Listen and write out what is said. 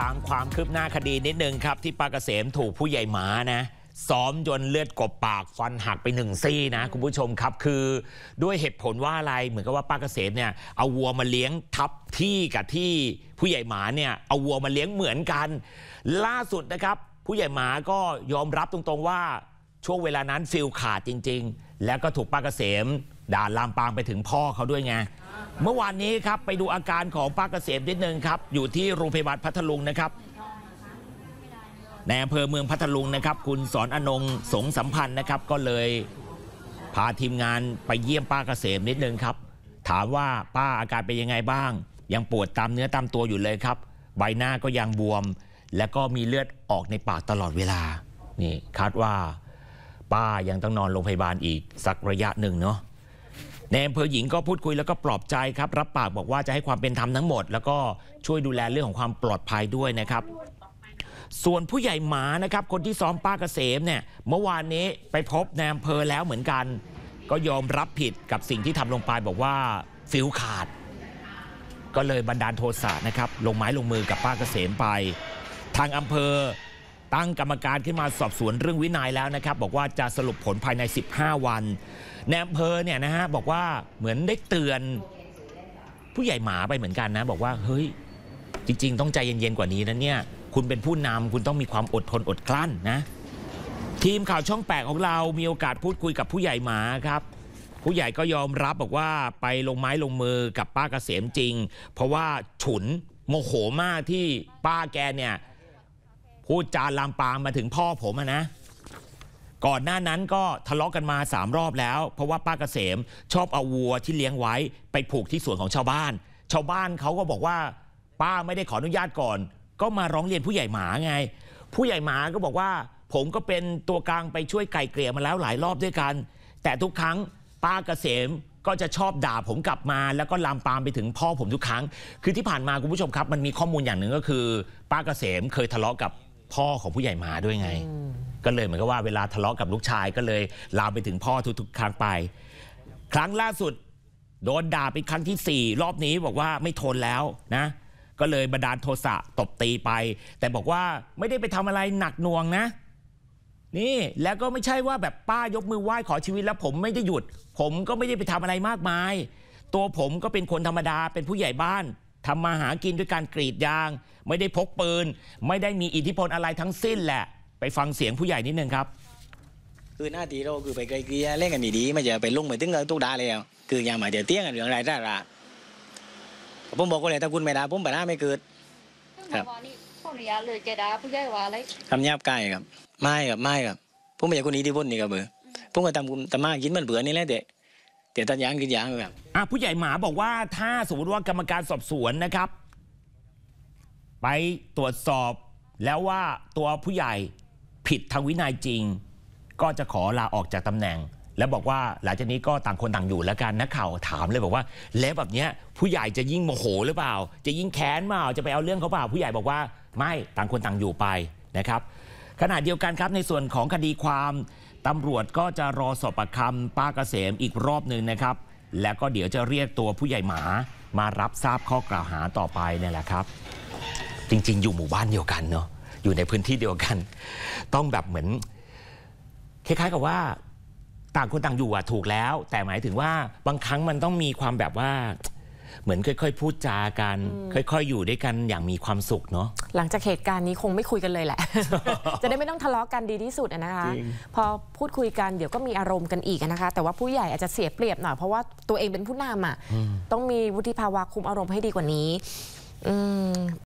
ตามความคืบหน้าคดีนิดนึงครับที่ปาเกษมถูกผู้ใหญ่หมานะซ้อมจนเลือดกบปากฟันหักไปหนึ่งซี่นะ คุณผู้ชมครับคือ ด้วยเหตุผลว่าอะไรเหมือนกับว่าป้าเกษมเนี่ยเอาวัวมาเลี้ยงทับที่กับที่ผู้ใหญ่หมาเนี่ยเอาวัวมาเลี้ยงเหมือนกัน ล่าสุดนะครับผู้ใหญ่หมาก็ยอมรับตรงๆว่าช่วงเวลานั้นฟิลขาดจริง ๆ แล้วก็ถูกป้าเกษมด่าลามปางไปถึงพ่อเขาด้วยไงเมื่อวานนี้ครับไปดูอาการของป้าเกษมนิดนึงครับ อยู่ที่โรงพยาบาลพัทลุงนะครับในอำเภอเมืองพัทลุงนะครับ คุณสอนอนงสงสัมพันธ์นะครับก็เลย พาทีมงานไปเยี่ยมป้าเกษมนิดนึงครับ ถามว่าป้าอาการเป็นยังไงบ้าง ยังปวดตามเนื้อตามตัวอยู่เลยครับ ใบหน้าก็ยังบวม และก็มีเลือดออกในปากตลอดเวลา นี่คาดว่าป้ายังต้องนอนโรงพยาบาลอีกสักระยะหนึ่งเนาะในอำเภอหญิงก็พูดคุยแล้วก็ปลอบใจครับ รับปากบอกว่าจะให้ความเป็นธรรมทั้งหมด แล้วก็ช่วยดูแลเรื่องของความปลอดภัยด้วยนะครับ ส่วนผู้ใหญ่หมานะครับคนที่ซ้อมป้าเกษมเนี่ยเมื่อวานนี้ไปพบในอำเภอแล้วเหมือนกัน ก็ยอมรับผิดกับสิ่งที่ทำลงไปบอกว่า ฟิวขาด ก็เลยบันดาลโทสะนะครับลงไม้ลงมือกับป้าเกษมไป ทางอำเภอตั้งกรรมการขึ้นมาสอบสวนเรื่องวินัยแล้วนะครับ บอกว่าจะสรุปผลภายใน 15 วัน แนมเพอเนี่ยนะฮะ บอกว่าเหมือนได้เตือน ผู้ใหญ่หมาไปเหมือนกันนะ บอกว่า เฮ้ย จริง ๆ ต้องใจเย็น ๆ กว่านี้นะเนี่ย คุณเป็นผู้นำคุณต้องมีความอดทนอดกลั้นนะ ทีมข่าวช่องแปดของเรามีโอกาสพูดคุยกับผู้ใหญ่หมาครับ ผู้ใหญ่ก็ยอมรับบอกว่าไปลงไม้ลงมือกับป้ากเกษมจริง เพราะว่าฉุนโมโหมากที่ป้าแกเนี่ยพูดจาลามปามมาถึงพ่อผมนะ ก่อนหน้านั้นก็ทะเลาะกันมาสามรอบแล้ว เพราะว่าป้าเกษมชอบเอาวัวที่เลี้ยงไว้ไปผูกที่สวนของชาวบ้าน ชาวบ้านเขาก็บอกว่าป้าไม่ได้ขออนุญาตก่อน ก็มาร้องเรียนผู้ใหญ่หมาไง ผู้ใหญ่หมาก็บอกว่า ผมก็เป็นตัวกลางไปช่วยไก่เกลี่ยมาแล้วหลายรอบด้วยกัน แต่ทุกครั้งป้าเกษมก็จะชอบด่าผมกลับมาแล้วก็ลามปามไปถึงพ่อผมทุกครั้ง คือที่ผ่านมาคุณผู้ชมครับมันมีข้อมูลอย่างหนึ่งก็คือป้าเกษมเคยทะเลาะกับพ่อของผู้ใหญ่มาด้วยไง ก็เลยเหมือนกับว่าเวลาทะเลาะกับลูกชายก็เลย ลามไปถึงพ่อทุกๆ ครั้งไป ครั้งล่าสุด โดนด่าเป็นครั้งที่4รอบนี้บอกว่าไม่ทนแล้วนะ ก็เลยบันดาลโทสะตบตีไป แต่บอกว่าไม่ได้ไปทำอะไรหนักหน่วงนะ นี่แล้วก็ไม่ใช่ว่าแบบป้ายกมือไหว้ขอชีวิตแล้ว ผมไม่ได้หยุด ผมก็ไม่ได้ไปทำอะไรมากมาย ตัวผมก็เป็นคนธรรมดาเป็นผู้ใหญ่บ้านทำมาหากินด้วยการกรีดยางไม่ได้พกปืนไม่ได้มีอิทธิพลอะไรทั้งสิ้นแหละ ไปฟังเสียงผู้ใหญ่นิดนึงครับ คือหน้าที่เราคือไปไกลเกลี่ยเล่นกันดีๆไม่จะไปลุงไปถึงตุ๊กดาแล้ว คืออย่างหมายเดี๋ยวเตี้ยงกันเรื่องอะไรได้ละผมบอกว่เลยถ้าคุณไม่ได้ผมไปหน้าไม่เกิด ครับคำหยาบกายครับไม่ครับไม่ครับผมไม่ยากคนอิทธิพลนี่ครับเบอร์ผมก็ทำทำมากินมันเบื่อนี่แหละเด็กเดียวตันยางกินยางครับอ่ะผู้ใหญ่หมาบอกว่าถ้าสมมติว่ากรรมการสอบสวนนะครับ ไปตรวจสอบแล้วว่าตัวผู้ใหญ่ผิดทางวินัยจริง ก็จะขอลาออกจากตำแหน่ง แล้วบอกว่าหลังจากนี้ก็ต่างคนต่างอยู่แล้วกันนักข่าวถามเลยบอกว่า แล้วแบบเนี้ยผู้ใหญ่จะยิ่งโมโหหรือเปล่าจะยิ่งแค้นเปล่าจะไปเอาเรื่องเขาเปล่าผู้ใหญ่บอกว่าไม่ต่างคนต่างอยู่ไปนะครับขณะเดียวกันครับ ในส่วนของคดีความตำรวจก็จะรอสอบปากคำป้าเกษมอีกรอบหนึ่งนะครับ แล้วก็เดี๋ยวจะเรียกตัวผู้ใหญ่หมามารับทราบข้อกล่าวหาต่อไปนี่แหละครับ จริง ๆ อยู่หมู่บ้านเดียวกันเนาะอยู่ในพื้นที่เดียวกัน ต้องแบบเหมือน คล้าย ๆ กับว่าต่างคนต่างอยู่อะถูกแล้ว แต่หมายถึงว่าบางครั้งมันต้องมีความแบบว่า เหมือนค่อย ๆ พูดจากัน ค่อย ๆ อยู่ด้วยกันอย่างมีความสุขเนาะหลังจากเหตุการณ์นี้คงไม่คุยกันเลยแหละ จะได้ไม่ต้องทะเลาะกันดีที่สุดนะคะ พอพูดคุยกันเดี๋ยวก็มีอารมณ์กันอีกนะคะ แต่ว่าผู้ใหญ่อาจจะเสียเปรียบหน่อย เพราะว่าตัวเองเป็นผู้นำอ่ะ ต้องมีวุฒิภาวะคุมอารมณ์ให้ดีกว่านี้